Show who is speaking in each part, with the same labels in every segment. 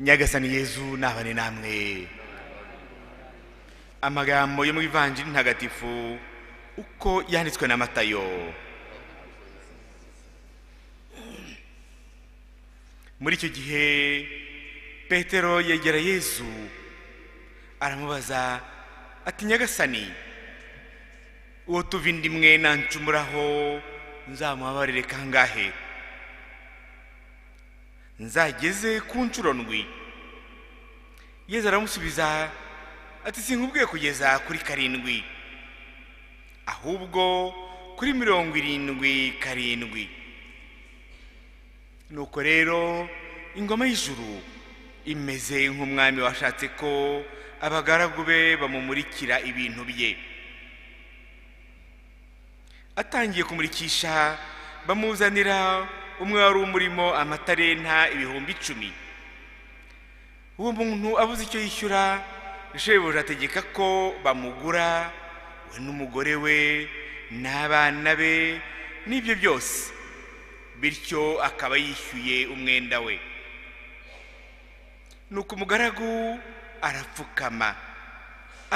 Speaker 1: nyagasani yezu nabane namwe amagambo yo mu ivanjiri ntagatifu uko yanditswe na matayo muri icyo gihe petero yegera yezu aramubaza ati nyagasani uwo tuva indimwe nancumuraho nzamubabarire kangahe nzageze ku nshuro ndwi yezu aramusubiza ati sinkubwiye kugeza kuri karindwi ahubwo kuri mirongo irindwi karindwi nuko rero ingoma y'ijuru imeze nk'umwami washatse ko abagaragu be bamumurikira ibintu bye atangiye kumurikisha bamuzanira umwe wari umurimo amatarenta ibihumbi icumi uwo muntu abuze icyo yishyura shebuja ategeka ko bamugura we n'umugore we n'abana be n'ibyo byose bityo akaba yishyuye umwenda we nuko umugaragu arapfukama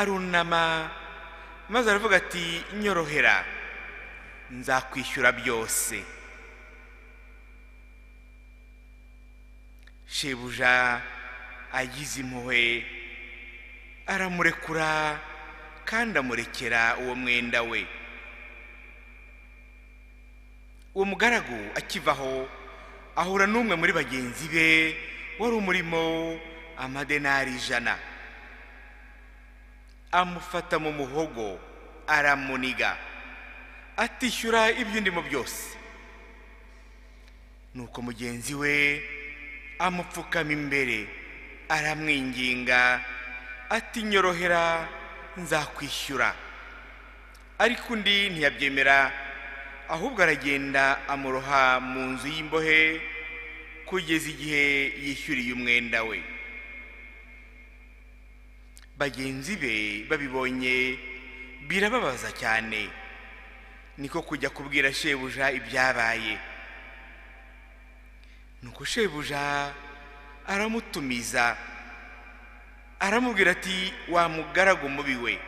Speaker 1: arunama maze aravuga ati nyorohera nzakwishyura byose shebuja agize impuhwe aramurekura kandi amurekera uwo mwenda we uwo mugaragu akivaho ahura n'umwe muri bagenzi be wari umurimo amadenari ijana amufata mu muhogo aramuniga atishyura ibyo ndimo byose nuko mugenzi we amupfukama imbere aramwinginga ati nyorohera nzakwishyura ariko undi ntiyabyemera ahubwo aragenda amuroha mu nzu y'imbohe kugeza igihe yishyuriye umwenda we bagenzi be babibonye birababaza cyane niko kujya kubwira shebuja ibyabaye nuko shebuja aramutumiza aramubwira ati wamugaragu mubi we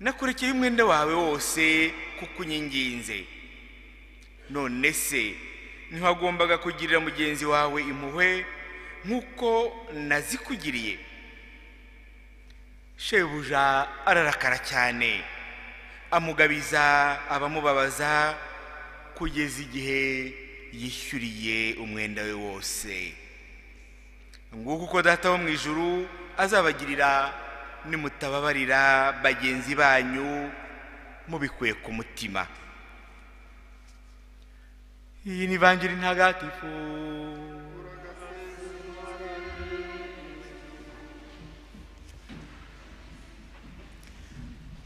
Speaker 1: nakurekeye umwenda wawe wose kukunyinginze none se ntiwagombaga kugirira mugenzi wawe impuhwe nk'uko nazikugiriye shebuja ararakara cyane amugabiza abamubabaza kugeza igihe yishyuriye umwenda we wose nguko uko data wo mu ijuru azabagirira nimutababarira bagenzi banyu mubikuye ku mutima iyi ni bangira intagatifu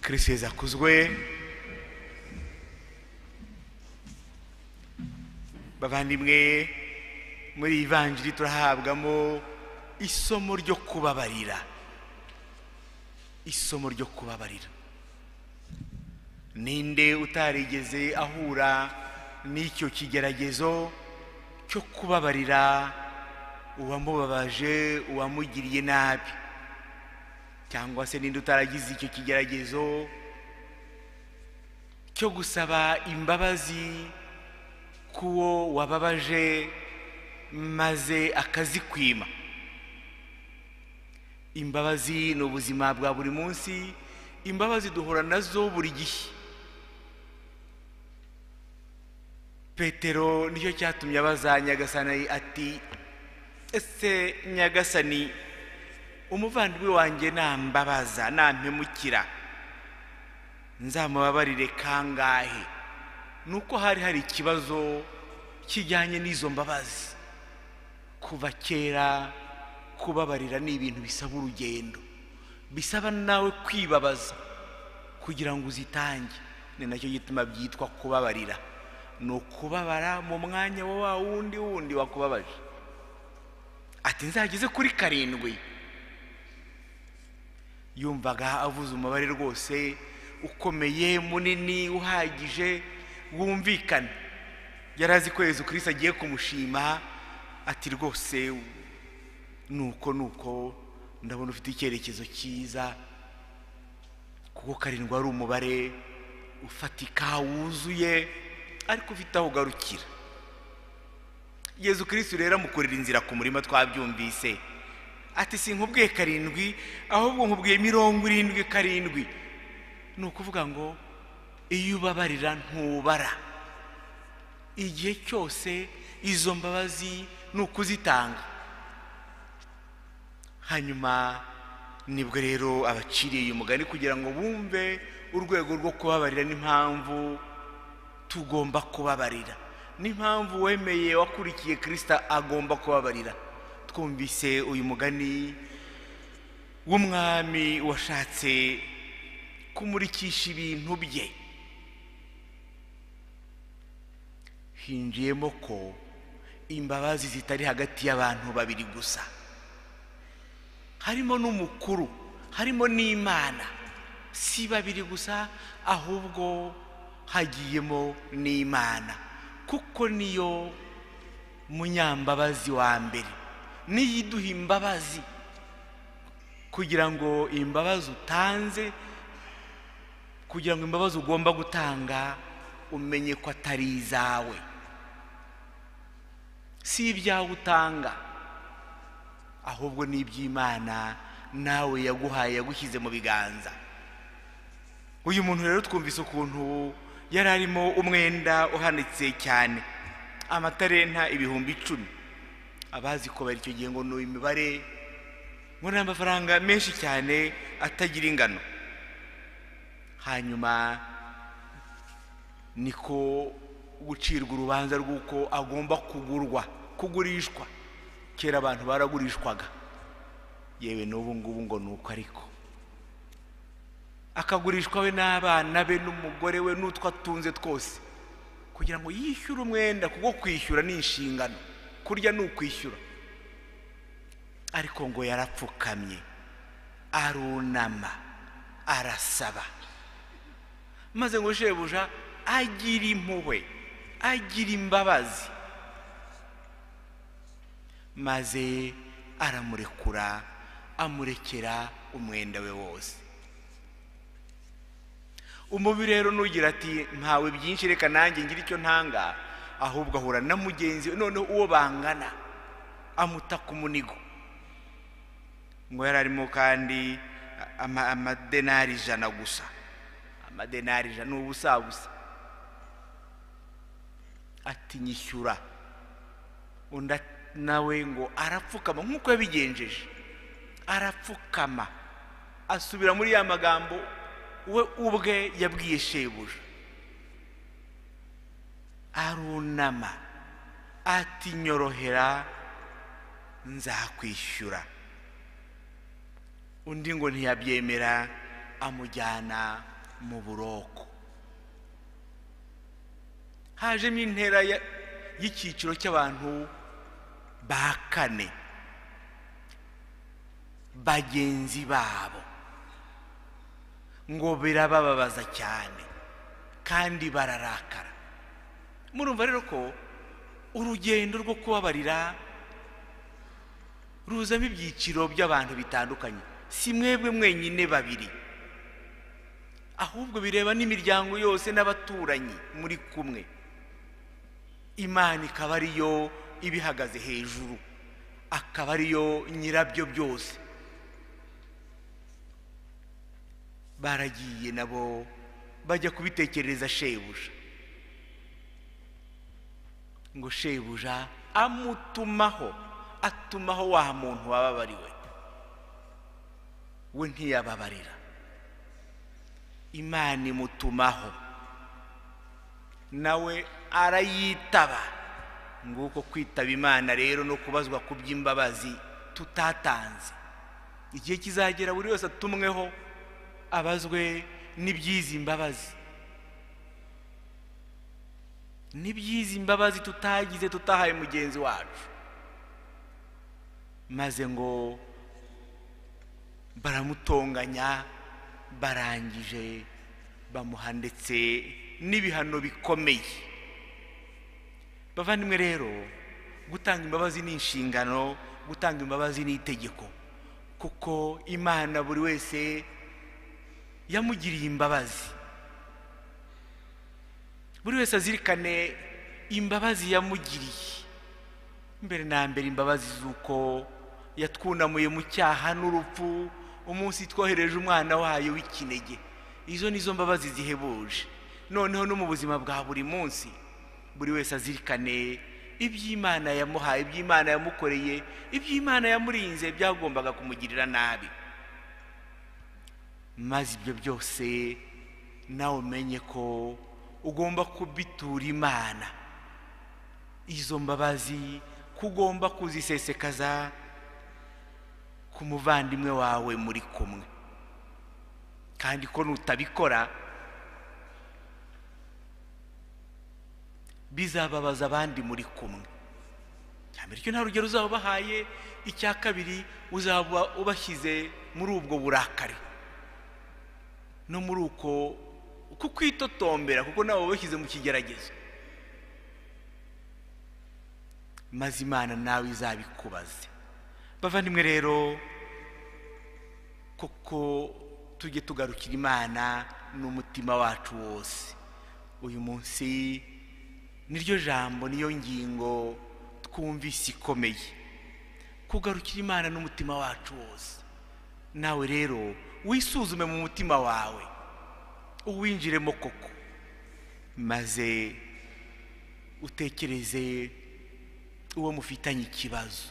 Speaker 1: kirisiteza kuzwe bavandimwe muri iyi vanjiri turahabwamo isomo ryo kubabarira isomo ryo kubabarira ninde utarigeze ahura n'icyo kigeragezo cyo kubabarira uwamubabaje uwamugiriye nabi cyangwa se ninde utaragize icyo kigeragezo cyo gusaba imbabazi k'uwo wababaje maze akazikwima imbabazi ni ubuzima bwa buri munsi imbabazi duhura nazo buri gihe petero nicyo cyatumye abaza nyagasani ati ese nyagasani umuvandimwe wanjye nambabaza nampemukira nzamubabarire kangahe ni uko hari hari ikibazo kijyanye n'izo mbabazi kuva kera kubabarira ni ibintu bisaba urugendo bisaba nawe kwibabaza kugira ngo uzitange ni nacyo gituma byitwa kubabarira ni ukubabara mu mwanya wa wundi wundi wakubabaje ati nzageze kuri karindwi yumvaga avuze umubare rwose ukomeye munini uhagije wumvikane yari azi ko yezu kirisita agiye kumushima ati rwose nuko nuko ndabona ufite icyerekezo cyiza kuko karindwi ari umubare ufatika wuzuye ariko ufite aho ugarukira yezu kirisitu rero amukorera inzira ku murima twabyumvise ati si nkubwiye karindwi ahubwo nkubwiye mirongo irindwi karindwi ni ukuvuga ngo iyo ubabarira ntubara igihe cyose izo mbabazi ni ukuzitanga hanyuma nibwo rero abaciriye uyu mugani kugira ngo bumve urwego rwo kubabarira n'impamvu tugomba kubabarira n'impamvu wemeye wakurikiye kirisita agomba kubabarira twumvise uyu mugani w'umwami washatse kumurikisha ibintu bye hinjiyemo ko imbabazi zitari hagati y'abantu babiri gusa harimo n'umukuru harimo n'imana si babiri gusa ahubwo hagiyemo n'imana kuko niyo munyambabazi wa mbere niyo iduha imbabazi kugira ngo imbabazi utanze kugira ngo imbabazi ugomba gutanga umenye ko atari izawe si ibyawe utanga ahubwo ni iby'imana nawe yaguhaye yagushyize mu biganza uyu muntu rero twumvise ukuntu yari arimo umwenda uhanitse cyane amatarenta ibihumbi icumi abazi ko bari icyo gihe ngo ni imibare ngo ni amafaranga menshi cyane atagira ingano hanyuma niko gucirwa urubanza rw'uko agomba kugurwa kugurishwa kera abantu baragurishwaga yewe n'ubu ngubu ngo ni uko ariko akagurishwa we n'abana be n'umugore we n'utwo atunze twose kugira ngo yishyure umwenda kuko kwishyura ni inshingano kurya ni ukwishyura ariko ngo yarapfukamye arunama arasaba maze ngo shebuja agire impuhwe agira imbabazi maze aramurekura amurekera umwenda we wose umubiri rero nugira ati ntawe byinshi reka nanjye ngira icyo ntanga ahubwo ahura na mugenzi we noneho uwo bangana amuta ku munigo ngo yari arimo kandi amadenari ijana gusa amadenari ijana ni gusa ati nyishyura undi nawe ngo arapfukama nk'uko yabigenjeje arapfukama asubira muri ya magambo we ubwe yabwiye shebuja arunama ati nyorohera nzakwishyura undi ngo ntiyabyemera amujyana mu buroko hajemo intera y'icyiciro cy'abantu ba kane bagenzi babo ngo birabababaza cyane kandi bararakara murumva rero ko urugendo rwo kubabarira ruzamo ibyiciro by'abantu bitandukanye si mwebwe mwenyine babiri ahubwo bireba n'imiryango yose n'abaturanyi muri kumwe imana ikaba ariyo ibihagaze hejuru akaba ariyo nyirabyo byose baragiye nabo bajya kubitekerereza shebuja ngo shebuja amutumaho atumaho wa muntu wababariwe we ntiyababarira imana imutumaho nawe arayitaba nguko kwitaba imana rero no kubazwa ku by'imbabazi tutatanze igihe kizagera buri wese atumweho abazwe n'iby'izi mbabazi n'iby'izi mbabazi tutagize tutahaye mugenzi wacu maze ngo baramutonganya barangije bamuha ndetse n'ibihano bikomeye bavandimwe rero gutanga imbabazi ni inshingano gutanga imbabazi ni itegeko kuko imana buri wese yamugiriye imbabazi buri wese azirikane imbabazi yamugiriye mbere na mbere imbabazi z'uko yatwunamuye mu cyaha n'urupfu umunsi twohereje umwana wayo w'ikinege izo nizo mbabazi zihebuje noneho no mu buzima bwa buri munsi buri wese azirikane iby'imana yamuhaye iby'imana yamukoreye iby'imana yamurinze byagombaga kumugirira nabi maze ibyo byose nawe umenye ko ugomba kubitura imana izo mbabazi kugomba kuzisesekaza ku muvandimwe wawe muri kumwe kandi ko nutabikora bizababaza abandi muri kumwe bityo nta rugero uzaba ubahaye icya kabiri uzaba ubashyize muri ubwo burakari no muri uko kukwitotombera kuko nawe wabashyize mu kigeragezo maze imana nawe izabikubaze bavandimwe rero koko tujye tugarukira imana n'umutima wacu wose uyu munsi niryo jambo niyo ngingo twumvise ikomeye kugarukira imana n'umutima wacu wose nawe rero wisuzume mu mutima wawe uwinjiremo koko maze utekereze uwo mufitanye ikibazo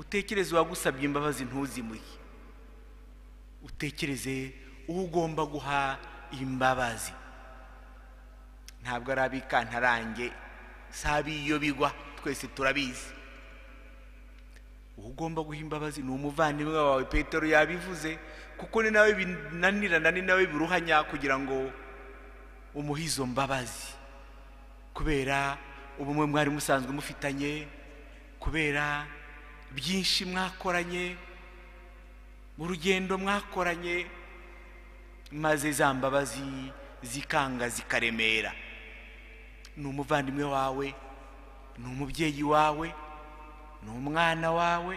Speaker 1: utekereze uwagusabye imbabazi ntuzimuhe utekereze uwo ugomba guha imbabazi ntabwo ari ab'ikantarange si ab'iyo bigwa twese turabizi uwo ugomba guha imbabazi ni umuvandimwe wawe petero yabivuze kuko ni nawe binanirana ni nawe biruhanya kugira ngo umuhe izo mbabazi kubera ubumwe mwari musanzwe mufitanye kubera byinshi mwakoranye mu rugendo mwakoranye maze za mbabazi zikanga zikaremera ni umuvandimwe wawe ni umubyeyi wawe ni umwana wawe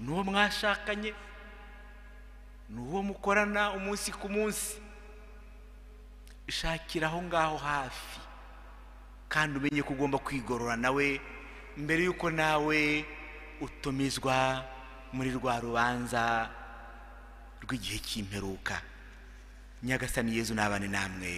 Speaker 1: ni uwo mwashakanye ni uwo mukorana umunsi ku munsi shakira aho ngaho hafi kandi umenye ko ugomba kwigorora nawe mbere y'uko nawe utumizwa muri rwa rubanza rw'igihe cy'imperuka nyagasani yezu n'abane namwe